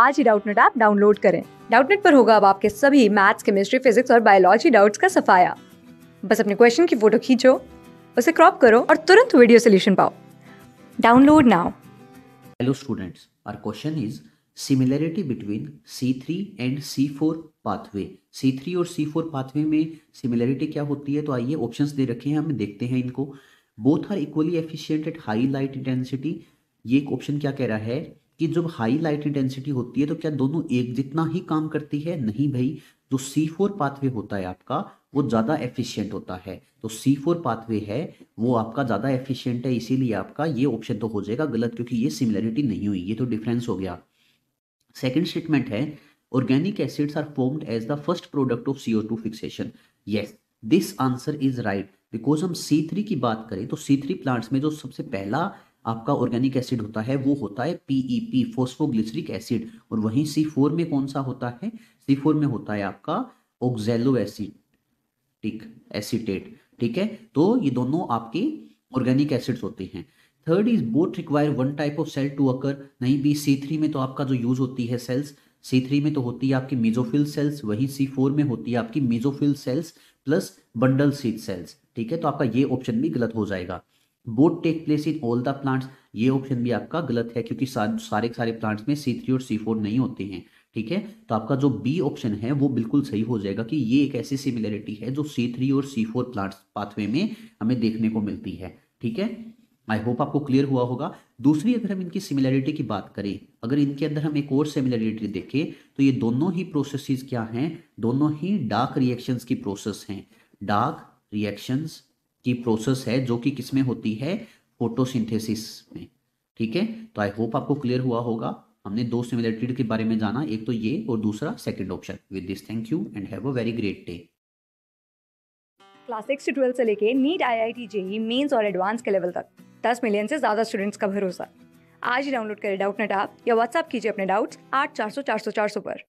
आज ही Doubtnut app download करें डाउटनेट पर होगा अब आपके सभी मैथ्स केमिस्ट्री फिजिक्स और बायोलॉजी डाउट्स का सफाया बस अपने क्वेश्चन की फोटो खींचो उसे क्रॉप करो और तुरंत वीडियो सोल्यूशन पाओ download now hello students our question is similarity between C3 and C4 pathway C3 और C4 पाथवे में सिमिलैरिटी क्या होती है तो आइए ऑप्शंस दे रखे हैं हम देखते हैं इनको both are equally efficient at high light intensity ये एक ऑप्शन क्या कह रहा है कि जब हाई लाइट इंटेंसिटी होती है तो क्या दोनों एक जितना ही काम करती है नहीं भाई जो C4 फोर पाथवे होता है आपका वो ज़्यादा एफिशिएंट होता है तो C4 फोर पाथवे है वो आपका ज़्यादा एफिशिएंट है इसीलिए आपका ये ऑप्शन तो हो जाएगा गलत क्योंकि ये सिमिलरिटी नहीं हुई ये तो डिफरेंस हो गया सेकेंड स्टेटमेंट है organic acids are formed as the first product of C fixation yes this answer is right because हम सी की बात करें तो सी प्लांट्स में जो सबसे पहला आपका ऑर्गेनिक एसिड होता है वो होता है पीईपी फोस्फोग्लिसरिक एसिड और वहीं सी फोर में कौन सा होता है सी फोर में होता है आपका ऑक्जेलो एसिड ठीक एसिटेट ठीक है तो ये दोनों आपके ऑर्गेनिक एसिड्स होते हैं third is both require one type of cell to occur नहीं भी सी थ्री में तो आपका जो यूज होती है सेल्स सी थ्री में तो होती है आपकी मेजोफिल सेल्स वहीं सी फोर में होती है आपकी mesophyll cells plus bundle sheath cells ठीक है तो आपका ये ऑप्शन भी गलत हो जाएगा both take place in all the plants ये ऑप्शन भी आपका गलत है क्योंकि सारे सारे प्लांट्स में सी थ्री और सी फोर नहीं होते हैं ठीक है तो आपका जो बी ऑप्शन है वो बिल्कुल सही हो जाएगा कि ये एक ऐसी सिमिलरिटी है जो सी थ्री और सी फोर प्लांट्स पाथवे में हमें देखने को मिलती है ठीक है आई होप आपको क्लियर हुआ होगा दूसरी अगर हम इनकी सिमिलैरिटी की बात करें अगर इनके अंदर हम एक और सिमिलरिटी देखें तो ये दोनों ही प्रोसेसेस क्या हैं दोनों ही डार्क रिएक्शंस की प्रोसेस हैं डार्क रिएक्शंस की प्रोसेस है जो कि किसमें होती है फोटोसिंथेसिस में ठीक है तो आई होप आपको क्लियर हुआ होगा हमने दो सिमिलरिटीड के बारे में जाना एक तो ये और दूसरा second option with this thank you and have a very great day class six से ट्वेल्थ से लेके NEET I I T JEE mains और एडवांस के लेवल तक दस मिलियन से ज़्यादा स्टूडेंट्स का भरोसा आज ही डाउनलोड करें डाउट नेट आप या व्हाट्सअप कीजिए अपने डाउट्स आठ चार सौ चार सौ चार सौ पर